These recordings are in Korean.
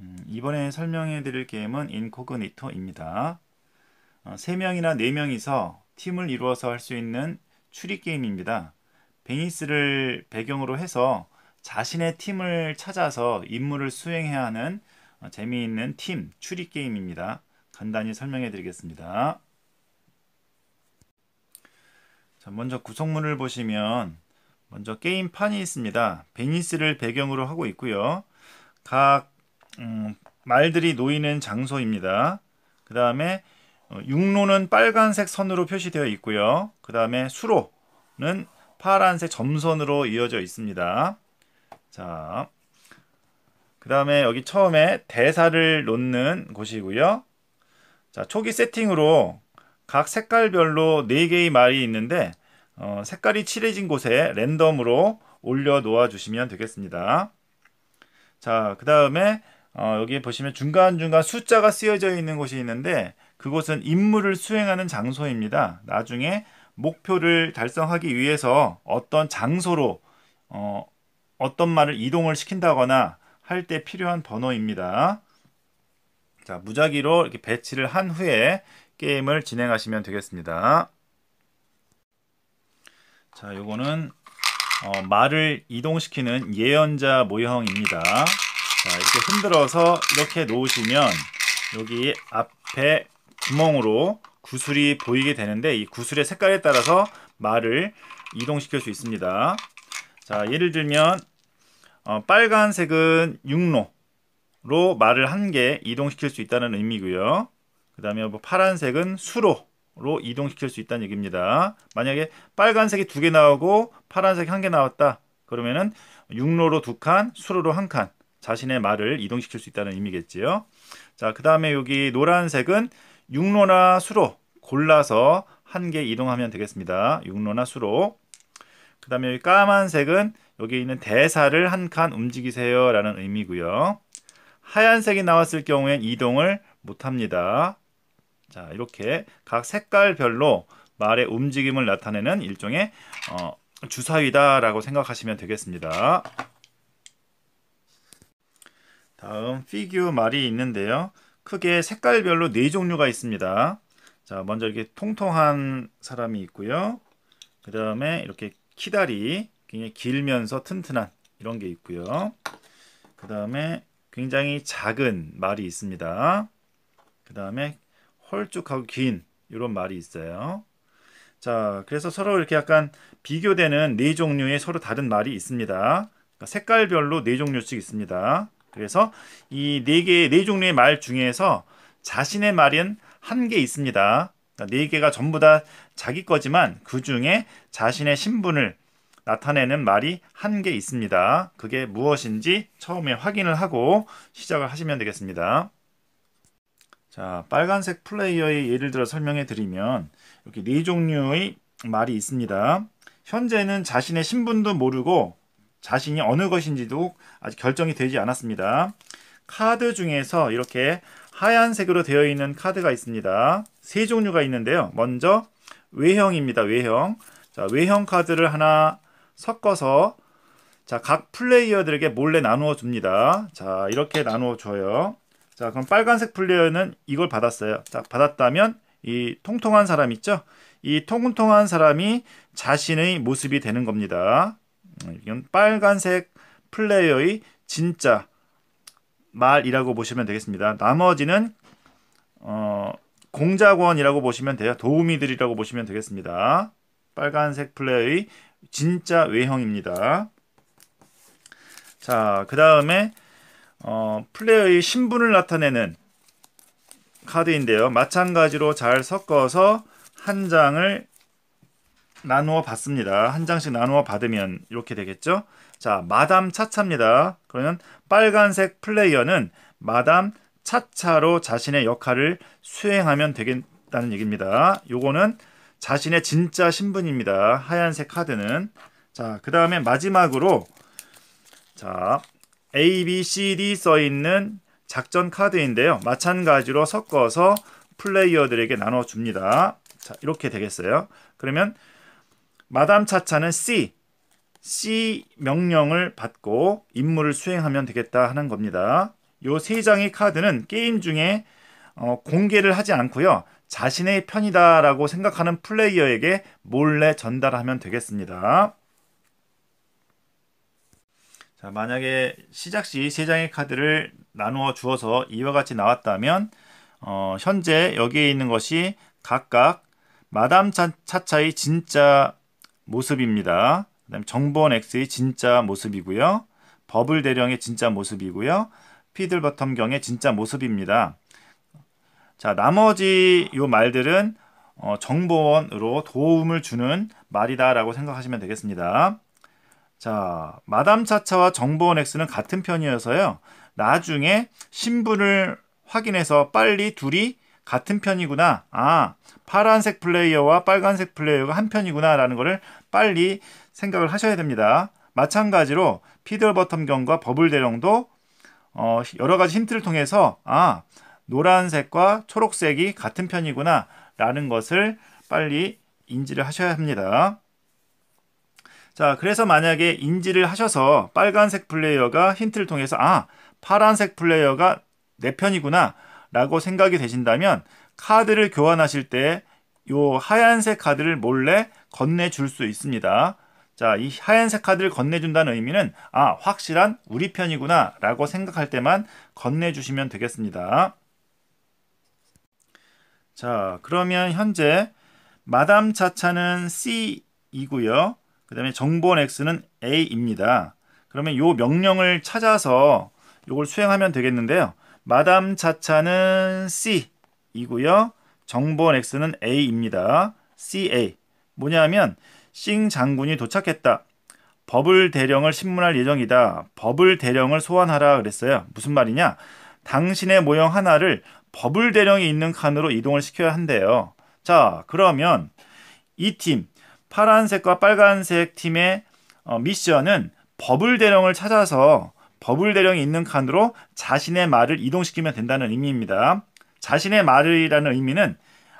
음, 이번에 설명해 드릴 게임은 인코그니토입니다. 어, 3명이나 4명이서 팀을 이루어서 할 수 있는 추리 게임입니다. 베니스를 배경으로 해서 자신의 팀을 찾아서 임무를 수행해야 하는 어, 재미있는 팀 추리 게임입니다. 간단히 설명해 드리겠습니다. 자, 먼저 구성문을 보시면 먼저 게임판이 있습니다. 베니스를 배경으로 하고 있고요. 각 음, 말들이 놓이는 장소입니다. 그 다음에 어, 육로는 빨간색 선으로 표시되어 있고요. 그 다음에 수로는 파란색 점선으로 이어져 있습니다. 자, 그 다음에 여기 처음에 대사를 놓는 곳이고요. 자, 초기 세팅으로 각 색깔별로 4개의 말이 있는데 어, 색깔이 칠해진 곳에 랜덤으로 올려 놓아 주시면 되겠습니다. 자, 그 다음에 어, 여기 보시면 중간중간 숫자가 쓰여져 있는 곳이 있는데 그곳은 임무를 수행하는 장소입니다. 나중에 목표를 달성하기 위해서 어떤 장소로 어, 어떤 말을 이동을 시킨다거나 할때 필요한 번호입니다. 자, 무작위로 이렇게 배치를 한 후에 게임을 진행하시면 되겠습니다. 자, 요거는 어, 말을 이동시키는 예언자 모형입니다. 자, 이렇게 흔들어서 이렇게 놓으시면 여기 앞에 구멍으로 구슬이 보이게 되는데 이 구슬의 색깔에 따라서 말을 이동시킬 수 있습니다. 자, 예를 들면 어, 빨간색은 육로로 말을 한 개 이동시킬 수 있다는 의미고요. 그 다음에 뭐 파란색은 수로 로 이동시킬 수 있다는 얘기입니다. 만약에 빨간색이 두 개 나오고 파란색이 한 개 나왔다. 그러면은 육로로 두 칸, 수로로 한 칸. 자신의 말을 이동시킬 수 있다는 의미겠지요. 자, 그 다음에 여기 노란색은 육로나 수로 골라서 한 개 이동하면 되겠습니다. 육로나 수로. 그 다음에 까만색은 여기 있는 대사를 한 칸 움직이세요라는 의미고요. 하얀색이 나왔을 경우엔 이동을 못합니다. 자, 이렇게 각 색깔별로 말의 움직임을 나타내는 일종의 어, 주사위다라고 생각하시면 되겠습니다. 다음 피규어 말이 있는데요. 크게 색깔별로 네 종류가 있습니다. 자, 먼저 이렇게 통통한 사람이 있고요. 그 다음에 이렇게 키다리, 굉장히 길면서 튼튼한 이런 게 있고요. 그 다음에 굉장히 작은 말이 있습니다. 그 다음에 헐쭉하고 긴 이런 말이 있어요. 자, 그래서 서로 이렇게 약간 비교되는 네 종류의 서로 다른 말이 있습니다. 그러니까 색깔별로 네 종류씩 있습니다. 그래서 이 네 개의 네 종류의 말 중에서 자신의 말은 한 개 있습니다. 그러니까 네 개가 전부 다 자기 거지만 그 중에 자신의 신분을 나타내는 말이 한 개 있습니다. 그게 무엇인지 처음에 확인을 하고 시작을 하시면 되겠습니다. 자, 빨간색 플레이어의 예를 들어 설명해 드리면 이렇게 네 종류의 말이 있습니다. 현재는 자신의 신분도 모르고 자신이 어느 것인지도 아직 결정이 되지 않았습니다. 카드 중에서 이렇게 하얀색으로 되어 있는 카드가 있습니다. 세 종류가 있는데요. 먼저 외형입니다. 외형. 자, 외형 카드를 하나 섞어서 자, 각 플레이어들에게 몰래 나누어 줍니다. 자, 이렇게 나누어 줘요. 자, 그럼 빨간색 플레이어는 이걸 받았어요. 자, 받았다면 이 통통한 사람 있죠? 이 통통한 사람이 자신의 모습이 되는 겁니다. 음, 이건 빨간색 플레이어의 진짜 말이라고 보시면 되겠습니다. 나머지는 어, 공작원이라고 보시면 돼요. 도우미들이라고 보시면 되겠습니다. 빨간색 플레이의 어 진짜 외형입니다. 자, 그 다음에 어, 플레이어의 신분을 나타내는 카드인데요. 마찬가지로 잘 섞어서 한 장을 나누어 받습니다. 한 장씩 나누어 받으면 이렇게 되겠죠. 자, 마담 차차입니다. 그러면 빨간색 플레이어는 마담 차차로 자신의 역할을 수행하면 되겠다는 얘기입니다. 요거는 자신의 진짜 신분입니다. 하얀색 카드는. 자, 그 다음에 마지막으로 자, A, B, C, D 써 있는 작전 카드인데요. 마찬가지로 섞어서 플레이어들에게 나눠줍니다. 자, 이렇게 되겠어요. 그러면 마담 차차는 C, C 명령을 받고 임무를 수행하면 되겠다 하는 겁니다. 요 세 장의 카드는 게임 중에 어, 공개를 하지 않고요. 자신의 편이다라고 생각하는 플레이어에게 몰래 전달하면 되겠습니다. 자, 만약에 시작 시 세장의 카드를 나누어 주어서 이와 같이 나왔다면 어, 현재 여기에 있는 것이 각각 마담 차차의 진짜 모습입니다. 그다음 정보원 X의 진짜 모습이고요. 버블 대령의 진짜 모습이고요. 피들버텀경의 진짜 모습입니다. 자, 나머지 요 말들은 어, 정보원으로 도움을 주는 말이다라고 생각하시면 되겠습니다. 자, 마담 차차와 정보원 X는 같은 편이어서요. 나중에 신분을 확인해서 빨리 둘이 같은 편이구나. 아, 파란색 플레이어와 빨간색 플레이어가 한 편이구나라는 것을 빨리 생각을 하셔야 됩니다. 마찬가지로 피들버텀 경과 버블 대령도 어, 여러 가지 힌트를 통해서 아, 노란색과 초록색이 같은 편이구나 라는 것을 빨리 인지를 하셔야 합니다. 자, 그래서 만약에 인지를 하셔서 빨간색 플레이어가 힌트를 통해서 아, 파란색 플레이어가 내 편이구나 라고 생각이 되신다면 카드를 교환하실 때 이 하얀색 카드를 몰래 건네줄 수 있습니다. 자, 이 하얀색 카드를 건네준다는 의미는 아, 확실한 우리 편이구나 라고 생각할 때만 건네주시면 되겠습니다. 자, 그러면 현재 마담 차차는 C이고요. 그 다음에 정본 보 X는 A입니다. 그러면 요 명령을 찾아서 요걸 수행하면 되겠는데요. 마담 차차는 C이고요. 정본 보 X는 A입니다. CA. 뭐냐면 싱 장군이 도착했다. 버블 대령을 신문할 예정이다. 버블 대령을 소환하라 그랬어요. 무슨 말이냐? 당신의 모형 하나를 버블 대령이 있는 칸으로 이동을 시켜야 한대요. 자, 그러면 이 팀, 파란색과 빨간색 팀의 어, 미션은 버블 대령을 찾아서 버블 대령이 있는 칸으로 자신의 말을 이동시키면 된다는 의미입니다. 자신의 말이라는 의미는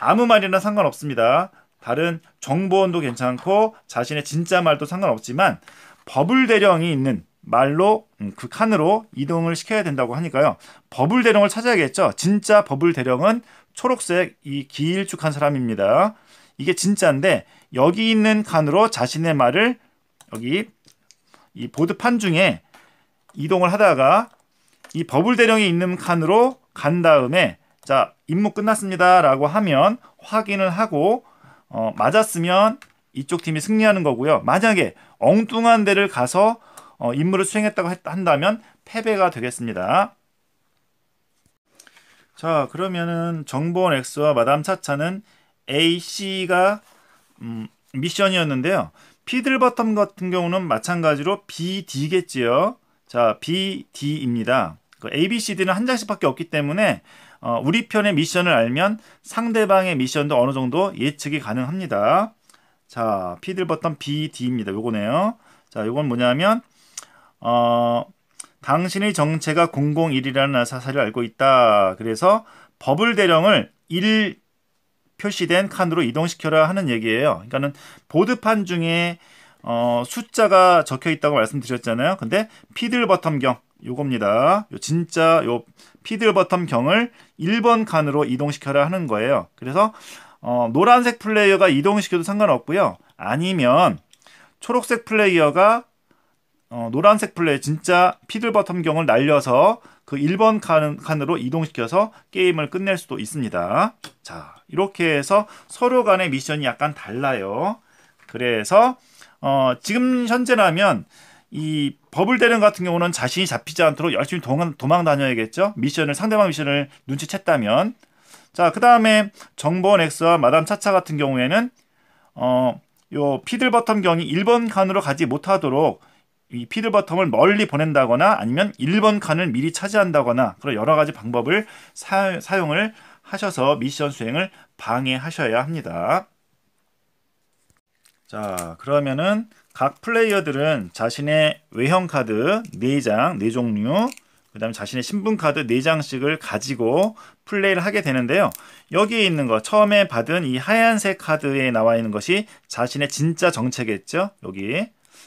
아무 말이나 상관없습니다. 다른 정보원도 괜찮고 자신의 진짜 말도 상관없지만 버블 대령이 있는 말로 음, 그 칸으로 이동을 시켜야 된다고 하니까요. 버블 대령을 찾아야겠죠. 진짜 버블 대령은 초록색 이 길쭉한 사람입니다. 이게 진짜인데 여기 있는 칸으로 자신의 말을 여기 이 보드판 중에 이동을 하다가 이 버블 대령이 있는 칸으로 간 다음에 자 임무 끝났습니다라고 하면 확인을 하고 어, 맞았으면 이쪽 팀이 승리하는 거고요. 만약에 엉뚱한 데를 가서 어, 임무를 수행했다고 한다면 패배가 되겠습니다. 자 그러면은 정보원 X와 마담 차차는 a c 가 음, 미션이었는데요. 피들버텀 같은 경우는 마찬가지로 BD겠지요. 자 BD입니다. 그 ABCD는 한 장씩밖에 없기 때문에 어, 우리 편의 미션을 알면 상대방의 미션도 어느 정도 예측이 가능합니다. 자 피들버텀 BD입니다. 요거네요. 자 요건 뭐냐면 어, 당신의 정체가 001이라는 사실을 알고 있다. 그래서 버블 대령을 1 표시된 칸으로 이동시켜라 하는 얘기예요. 그러니까는 보드판 중에 어, 숫자가 적혀 있다고 말씀드렸잖아요. 근데 피들 버텀경 요겁니다. 요 진짜 요 피들 버텀경을 1번 칸으로 이동시켜라 하는 거예요. 그래서 어, 노란색 플레이어가 이동시켜도 상관없고요. 아니면 초록색 플레이어가 어, 노란색 플레이 진짜 피들버 텀경을 날려서 그 1번 칸, 칸으로 이동시켜서 게임을 끝낼 수도 있습니다. 자, 이렇게 해서 서로 간의 미션이 약간 달라요. 그래서 어, 지금 현재라면 이 버블 대령 같은 경우는 자신이 잡히지 않도록 열심히 도망, 도망 다녀야겠죠. 미션을 상대방 미션을 눈치챘다면 자, 그다음에 정보원 X와 마담 차차 같은 경우에는 어, 요 피들 버텀 경이 1번 칸으로 가지 못하도록 이 피드 버텀을 멀리 보낸다거나 아니면 1번 칸을 미리 차지한다거나 그런 여러 가지 방법을 사, 용을 하셔서 미션 수행을 방해하셔야 합니다. 자, 그러면은 각 플레이어들은 자신의 외형 카드 4장, 4종류, 그 다음에 자신의 신분 카드 4장씩을 가지고 플레이를 하게 되는데요. 여기에 있는 거, 처음에 받은 이 하얀색 카드에 나와 있는 것이 자신의 진짜 정체겠죠? 여기.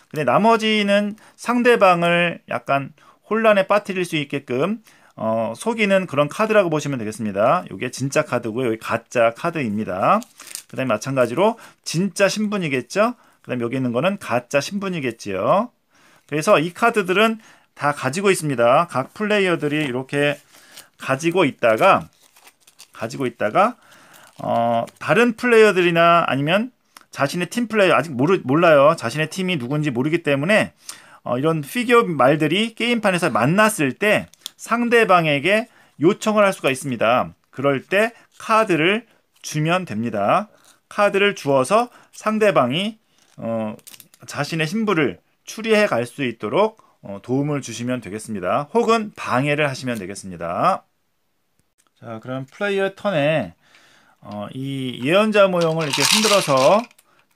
근데 나머지는 상대방을 약간 혼란에 빠뜨릴 수 있게끔 어, 속이는 그런 카드라고 보시면 되겠습니다. 이게 진짜 카드고요. 여기 가짜 카드입니다. 그 다음에 마찬가지로 진짜 신분이겠죠? 그 다음에 여기 있는 거는 가짜 신분이겠지요. 그래서 이 카드들은 다 가지고 있습니다. 각 플레이어들이 이렇게 가지고 있다가 가지고 있다가 어, 다른 플레이어들이나 아니면 자신의 팀 플레이 아직 모르 몰라요. 자신의 팀이 누군지 모르기 때문에 어, 이런 피규어 말들이 게임판에서 만났을 때 상대방에게 요청을 할 수가 있습니다. 그럴 때 카드를 주면 됩니다. 카드를 주어서 상대방이 어, 자신의 신부를 추리해 갈 수 있도록 어, 도움을 주시면 되겠습니다. 혹은 방해를 하시면 되겠습니다. 자, 그럼 플레이어 턴에 어, 이 예언자 모형을 이렇게 흔들어서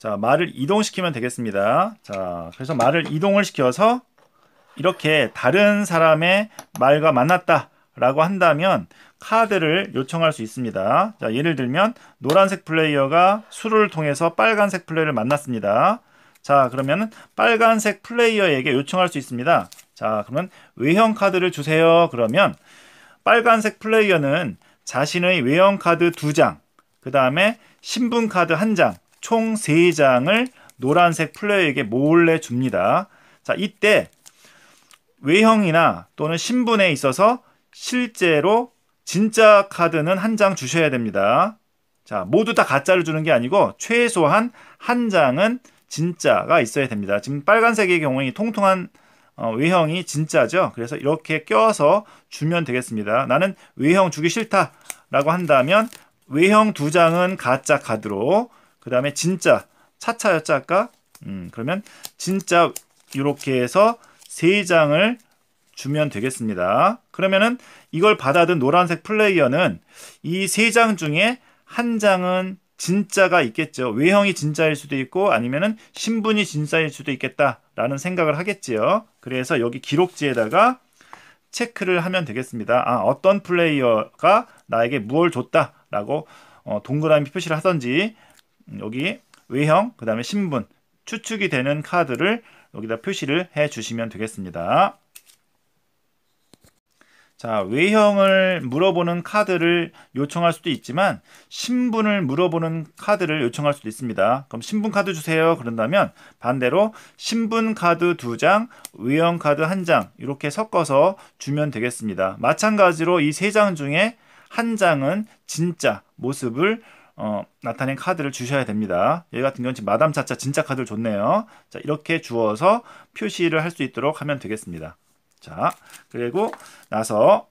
자, 말을 이동시키면 되겠습니다. 자, 그래서 말을 이동을 시켜서 이렇게 다른 사람의 말과 만났다 라고 한다면 카드를 요청할 수 있습니다. 자, 예를 들면 노란색 플레이어가 수를 통해서 빨간색 플레이어를 만났습니다. 자, 그러면 빨간색 플레이어에게 요청할 수 있습니다. 자, 그러면 외형 카드를 주세요. 그러면 빨간색 플레이어는 자신의 외형 카드 두 장, 그 다음에 신분 카드 한 장, 총 3장을 노란색 플레이에게 몰래 줍니다. 자, 이때 외형이나 또는 신분에 있어서 실제로 진짜 카드는 한 장 주셔야 됩니다. 자, 모두 다 가짜를 주는 게 아니고 최소한 한 장은 진짜가 있어야 됩니다. 지금 빨간색의 경우에 통통한 어, 외형이 진짜죠. 그래서 이렇게 껴서 주면 되겠습니다. 나는 외형 주기 싫다라고 한다면 외형 두 장은 가짜 카드로 그 다음에 진짜 차차였자 아까 음, 그러면 진짜 이렇게 해서 세 장을 주면 되겠습니다. 그러면은 이걸 받아든 노란색 플레이어는 이 세 장 중에 한 장은 진짜가 있겠죠. 외형이 진짜일 수도 있고 아니면은 신분이 진짜일 수도 있겠다라는 생각을 하겠지요. 그래서 여기 기록지에다가 체크를 하면 되겠습니다. 아, 어떤 플레이어가 나에게 무엇을 줬다라고 어, 동그라미 표시를 하던지 음, 여기 외형, 그 다음에 신분, 추측이 되는 카드를 여기다 표시를 해 주시면 되겠습니다. 자, 외형을 물어보는 카드를 요청할 수도 있지만 신분을 물어보는 카드를 요청할 수도 있습니다. 그럼 신분 카드 주세요. 그런다면 반대로 신분 카드 두장 외형 카드 한 장 이렇게 섞어서 주면 되겠습니다. 마찬가지로 이 세 장 중에 한 장은 진짜 모습을 어, 나타낸 카드를 주셔야 됩니다. 여기 같은 경우는 마담 차차 진짜 카드를 줬네요. 자, 이렇게 주어서 표시를 할 수 있도록 하면 되겠습니다. 자, 그리고 나서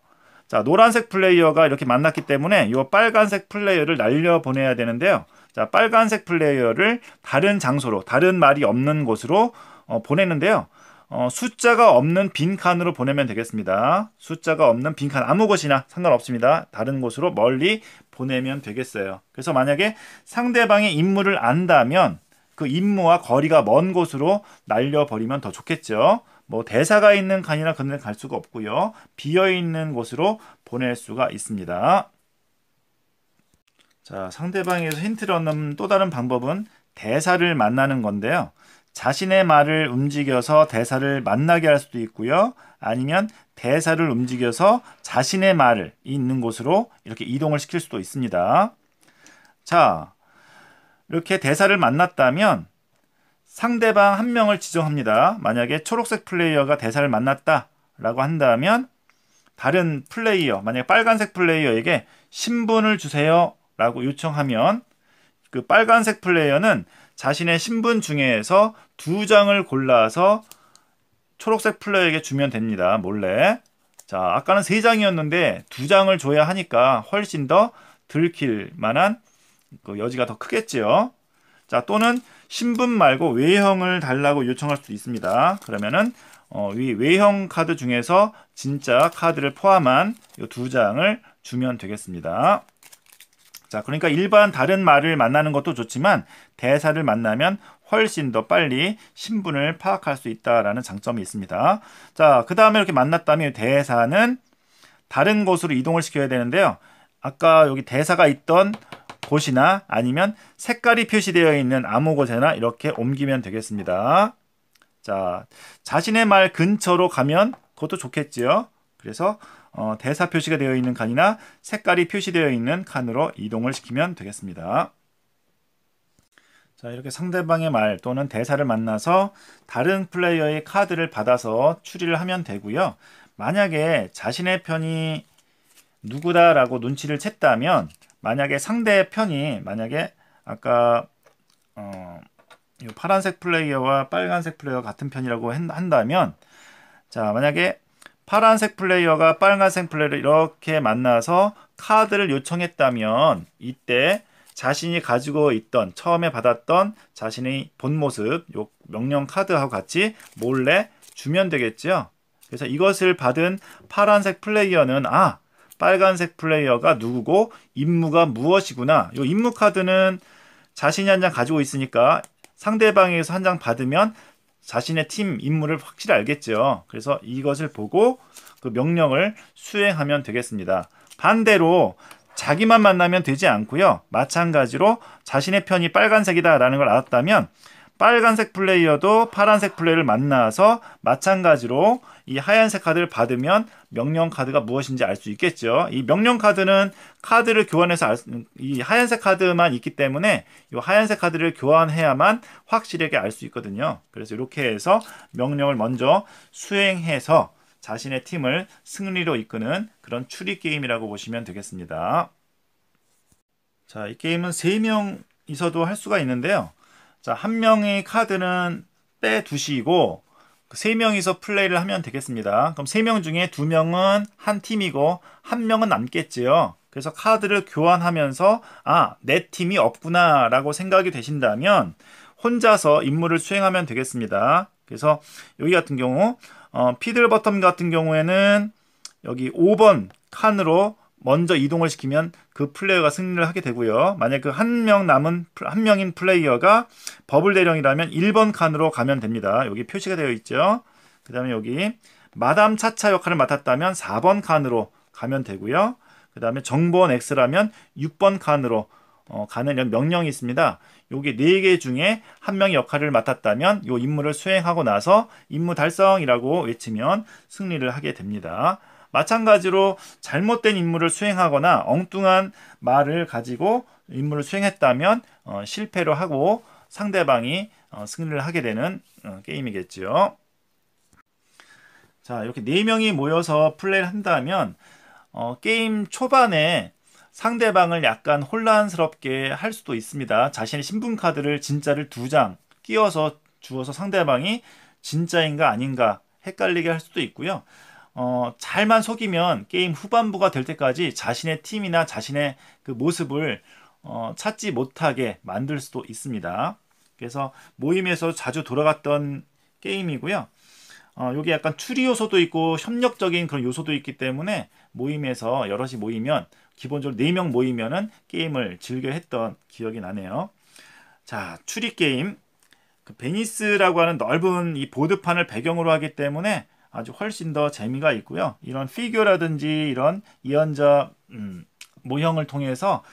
자, 노란색 플레이어가 이렇게 만났기 때문에 이 빨간색 플레이어를 날려보내야 되는데요. 자, 빨간색 플레이어를 다른 장소로, 다른 말이 없는 곳으로 어, 보내는데요. 어, 숫자가 없는 빈칸으로 보내면 되겠습니다. 숫자가 없는 빈칸 아무 곳이나 상관없습니다. 다른 곳으로 멀리 보내면 되겠어요. 그래서 만약에 상대방의 임무를 안다면 그 임무와 거리가 먼 곳으로 날려버리면 더 좋겠죠. 뭐 대사가 있는 간이나 그런 데갈 수가 없고요. 비어있는 곳으로 보낼 수가 있습니다. 자, 상대방에서 힌트를 얻는 또 다른 방법은 대사를 만나는 건데요. 자신의 말을 움직여서 대사를 만나게 할 수도 있고요. 아니면 대사를 움직여서 자신의 말을 있는 곳으로 이렇게 이동을 시킬 수도 있습니다. 자, 이렇게 대사를 만났다면 상대방 한 명을 지정합니다. 만약에 초록색 플레이어가 대사를 만났다라고 한다면 다른 플레이어, 만약에 빨간색 플레이어에게 신분을 주세요라고 요청하면 그 빨간색 플레이어는 자신의 신분 중에서 두 장을 골라서 초록색 플레이에게 주면 됩니다. 몰래. 자, 아까는 세 장이었는데 두 장을 줘야 하니까 훨씬 더 들킬 만한 그 여지가 더 크겠지요. 자, 또는 신분 말고 외형을 달라고 요청할 수도 있습니다. 그러면은 어, 이 외형 카드 중에서 진짜 카드를 포함한 이두 장을 주면 되겠습니다. 자, 그러니까 일반 다른 말을 만나는 것도 좋지만 대사를 만나면 훨씬 더 빨리 신분을 파악할 수 있다라는 장점이 있습니다. 자, 그 다음에 이렇게 만났다면 대사는 다른 곳으로 이동을 시켜야 되는데요. 아까 여기 대사가 있던 곳이나 아니면 색깔이 표시되어 있는 아무 곳에나 이렇게 옮기면 되겠습니다. 자, 자신의 말 근처로 가면 그것도 좋겠지요. 그래서 어, 대사 표시가 되어 있는 칸이나 색깔이 표시되어 있는 칸으로 이동을 시키면 되겠습니다. 자 이렇게 상대방의 말 또는 대사를 만나서 다른 플레이어의 카드를 받아서 추리를 하면 되고요. 만약에 자신의 편이 누구다라고 눈치를 챘다면 만약에 상대의 편이 만약에 아까 어, 파란색 플레이어와 빨간색 플레이어 같은 편이라고 한다면 자 만약에 파란색 플레이어가 빨간색 플레이어를 이렇게 만나서 카드를 요청했다면 이때 자신이 가지고 있던 처음에 받았던 자신의 본 모습 요 명령 카드하고 같이 몰래 주면 되겠죠. 그래서 이것을 받은 파란색 플레이어는 아 빨간색 플레이어가 누구고 임무가 무엇이구나. 요 임무 카드는 자신이 한 장 가지고 있으니까 상대방에서한 장 받으면 자신의 팀 임무를 확실히 알겠죠. 그래서 이것을 보고 그 명령을 수행하면 되겠습니다. 반대로 자기만 만나면 되지 않고요. 마찬가지로 자신의 편이 빨간색이다라는 걸 알았다면 빨간색 플레이어도 파란색 플레이를 만나서 마찬가지로 이 하얀색 카드를 받으면 명령 카드가 무엇인지 알 수 있겠죠. 이 명령 카드는 카드를 교환해서 수, 이 하얀색 카드만 있기 때문에 이 하얀색 카드를 교환해야만 확실하게 알 수 있거든요. 그래서 이렇게 해서 명령을 먼저 수행해서 자신의 팀을 승리로 이끄는 그런 추리 게임이라고 보시면 되겠습니다. 자, 이 게임은 3명이서도 할 수가 있는데요. 자, 한 명의 카드는 빼 두시고 그 세 명이서 플레이를 하면 되겠습니다. 그럼 세 명 중에 두 명은 한 팀이고 한 명은 남겠지요. 그래서 카드를 교환하면서 아, 내 팀이 없구나라고 생각이 되신다면 혼자서 임무를 수행하면 되겠습니다. 그래서 여기 같은 경우 어, 피들 버텀 같은 경우에는 여기 5번 칸으로 먼저 이동을 시키면 그 플레이어가 승리를 하게 되고요. 만약 그 한 명 남은 한 명인 플레이어가 버블 대령이라면 1번 칸으로 가면 됩니다. 여기 표시가 되어 있죠. 그다음에 여기 마담 차차 역할을 맡았다면 4번 칸으로 가면 되고요. 그다음에 정보원 X라면 6번 칸으로 어, 가는 이런 명령이 있습니다. 여기 4개 중에 한 명의 역할을 맡았다면 이 임무를 수행하고 나서 임무 달성이라고 외치면 승리를 하게 됩니다. 마찬가지로 잘못된 임무를 수행하거나 엉뚱한 말을 가지고 임무를 수행했다면 어, 실패로 하고 상대방이 어, 승리를 하게 되는 어, 게임이겠지요. 자 이렇게 네 명이 모여서 플레이를 한다면 어, 게임 초반에 상대방을 약간 혼란스럽게 할 수도 있습니다. 자신의 신분 카드를 진짜를 두 장 끼워서 주어서 상대방이 진짜인가 아닌가 헷갈리게 할 수도 있고요. 어, 잘만 속이면 게임 후반부가 될 때까지 자신의 팀이나 자신의 그 모습을 어, 찾지 못하게 만들 수도 있습니다. 그래서 모임에서 자주 돌아갔던 게임이고요. 어, 여기 약간 추리 요소도 있고 협력적인 그런 요소도 있기 때문에 모임에서 여럿이 모이면 기본적으로 4명 모이면은 게임을 즐겨 했던 기억이 나네요. 자, 추리 게임. 그 베니스라고 하는 넓은 이 보드판을 배경으로 하기 때문에 아주 훨씬 더 재미가 있고요. 이런 피규어라든지 이런 이연자 음, 모형을 통해서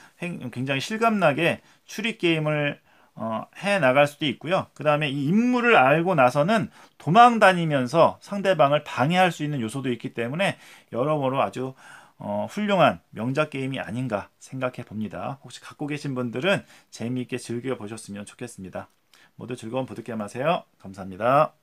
굉장히 실감나게 추리 게임을 어, 해 나갈 수도 있고요. 그 다음에 이 인물을 알고 나서는 도망 다니면서 상대방을 방해할 수 있는 요소도 있기 때문에 여러모로 아주 어, 훌륭한 명작 게임이 아닌가 생각해 봅니다. 혹시 갖고 계신 분들은 재미있게 즐겨 보셨으면 좋겠습니다. 모두 즐거운 보드게임 하세요. 감사합니다.